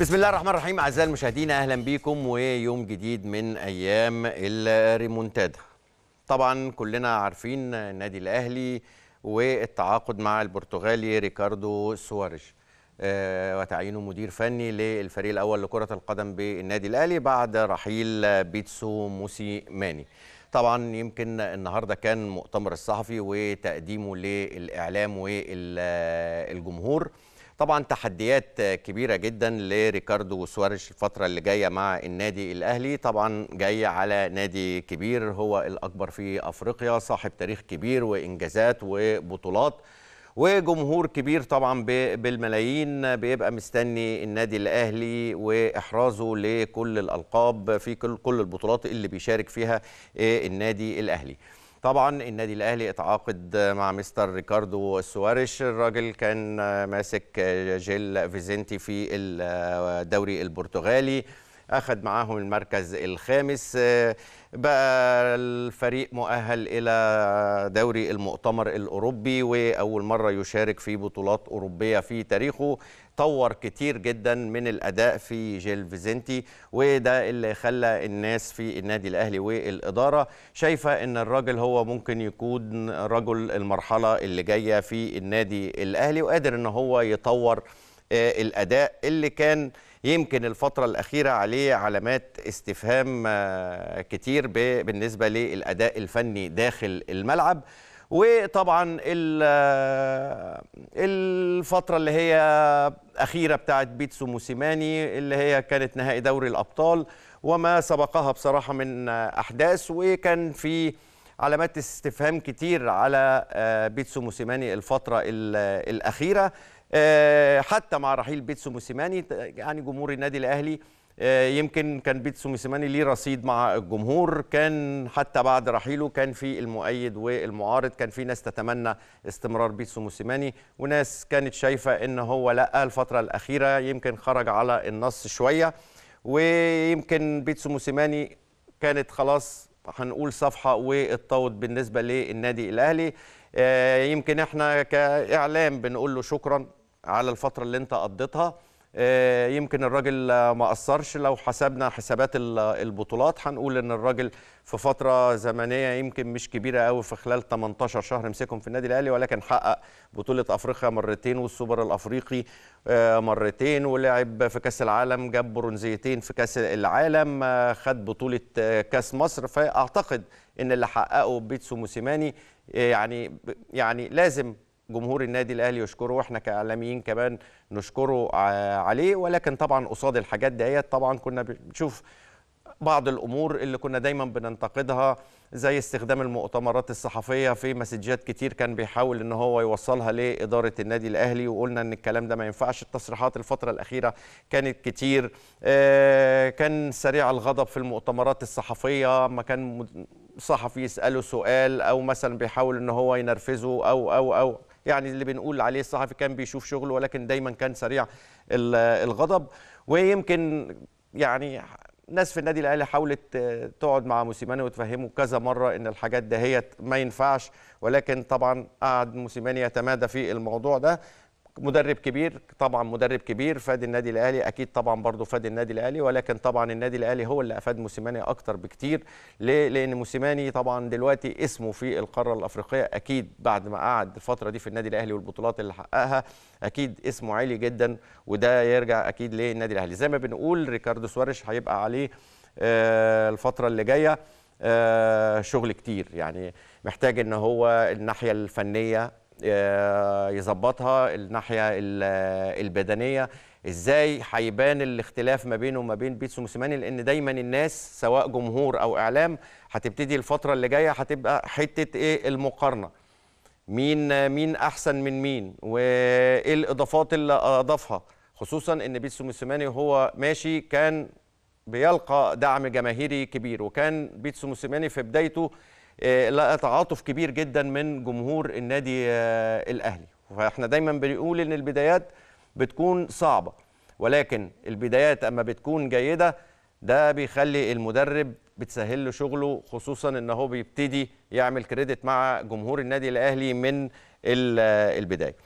بسم الله الرحمن الرحيم اعزائي المشاهدين اهلا بيكم ويوم جديد من ايام الريمونتادا طبعا كلنا عارفين النادي الاهلي والتعاقد مع البرتغالي ريكاردو سواريش آه، وتعيينه مدير فني للفريق الاول لكره القدم بالنادي الاهلي بعد رحيل بيتسو موسيماني طبعا يمكن النهارده كان مؤتمر الصحفي وتقديمه للاعلام والجمهور طبعا تحديات كبيرة جدا لريكاردو سواريش الفترة اللي جاية مع النادي الأهلي طبعا جاي على نادي كبير هو الأكبر في أفريقيا صاحب تاريخ كبير وإنجازات وبطولات وجمهور كبير طبعا بالملايين بيبقى مستني النادي الاهلي واحرازه لكل الالقاب في كل البطولات اللي بيشارك فيها آه، النادي الاهلي طبعا النادي الاهلي اتعاقد مع مستر ريكاردو سواريش الراجل كان ماسك جيل فيزنتي في الدوري البرتغالي أخذ معاهم المركز الخامس آه، بقى الفريق مؤهل إلى دوري المؤتمر الأوروبي وأول مرة يشارك في بطولات أوروبية في تاريخه طور كتير جدا من الاداء في جيل فيزنتي وده اللي خلى الناس في النادي الاهلي والاداره شايفه ان الراجل هو ممكن يكون رجل المرحله اللي جايه في النادي الاهلي وقادر ان هو يطور آه، الاداء اللي كان يمكن الفترة الأخيرة عليه علامات استفهام آه، كتير بالنسبة للأداء الفني داخل الملعب وطبعا آه، الفترة اللي هي أخيرة بتاعت بيتسو موسيماني اللي هي كانت نهائي دوري الأبطال وما سبقها بصراحة من أحداث وكان في علامات استفهام كتير على آه، بيتسو موسيماني الفترة الأخيرة آه، حتى مع رحيل بيتسو موسيماني يعني جمهور النادي الاهلي آه، يمكن كان بيتسو موسيماني ليه رصيد مع الجمهور كان حتى بعد رحيله كان في المؤيد والمعارض كان في ناس تتمنى استمرار بيتسو موسيماني وناس كانت شايفه ان هو لا الفتره الاخيره يمكن خرج على النص شويه ويمكن بيتسو موسيماني كانت خلاص هنقول صفحه واتطوت بالنسبه للنادي الاهلي آه، يمكن احنا كاعلام بنقول له شكرا على الفترة اللي أنت قضيتها آه، يمكن الراجل ما قصرش لو حسبنا حسابات البطولات هنقول ان الراجل في فتره زمنيه يمكن مش كبيره قوي في خلال 18 شهر مسكهم في النادي الاهلي ولكن حقق بطوله افريقيا مرتين والسوبر الافريقي آه، مرتين ولعب في كاس العالم جاب برونزيتين في كاس العالم آه، خد بطوله كاس مصر فاعتقد ان اللي حققه بيتسو موسيماني يعني يعني لازم جمهور النادي الاهلي يشكره واحنا كاعلاميين كمان نشكره عليه ولكن طبعا قصاد الحاجات ديت طبعا كنا بنشوف بعض الامور اللي كنا دايما بننتقدها زي استخدام المؤتمرات الصحفيه في مسجات كتير كان بيحاول ان هو يوصلها لاداره النادي الاهلي وقلنا ان الكلام ده ما ينفعش التصريحات الفتره الاخيره كانت كتير آه، كان سريع الغضب في المؤتمرات الصحفيه ما كان صحفي يساله سؤال او مثلا بيحاول ان هو ينرفزه او او او يعني اللي بنقول عليه الصحفي كان بيشوف شغله ولكن دايما كان سريع الغضب ويمكن يعني ناس في النادي الاهلي حاولت آه، تقعد مع موسيماني وتفهمه كذا مره ان الحاجات دهيت ما ينفعش ولكن طبعا قعد موسيماني يتمادى في الموضوع ده مدرب كبير طبعا مدرب كبير فاد النادي الاهلي اكيد طبعا برضه فاد النادي الاهلي ولكن طبعا النادي الاهلي هو اللي افاد موسيماني اكتر بكتير ليه لان موسيماني طبعا دلوقتي اسمه في القاره الافريقيه اكيد بعد ما قعد الفتره دي في النادي الاهلي والبطولات اللي حققها اكيد اسمه عالي جدا وده يرجع اكيد للنادي الاهلي زي ما بنقول ريكاردو سواريش هيبقى عليه آه، الفتره اللي جايه آه، شغل كتير يعني محتاج ان هو الناحيه الفنيه آه، يظبطها الناحيه البدنيه ازاي هيبان الاختلاف ما بينه وما بين بيتسو موسيماني لان دايما الناس سواء جمهور او اعلام هتبتدي الفتره اللي جايه هتبقى حته ايه المقارنه مين مين احسن من مين وايه الاضافات اللي اضافها خصوصا ان بيتسو موسيماني وهو ماشي كان بيلقى دعم جماهيري كبير وكان بيتسو موسيماني في بدايته آه، لقى تعاطف كبير جدا من جمهور النادي آه، الاهلي فاحنا دايما بنقول ان البدايات بتكون صعبه ولكن البدايات اما بتكون جيده ده بيخلي المدرب بتسهل له شغله خصوصا ان هو بيبتدي يعمل كريدت مع جمهور النادي الاهلي من آه، البدايه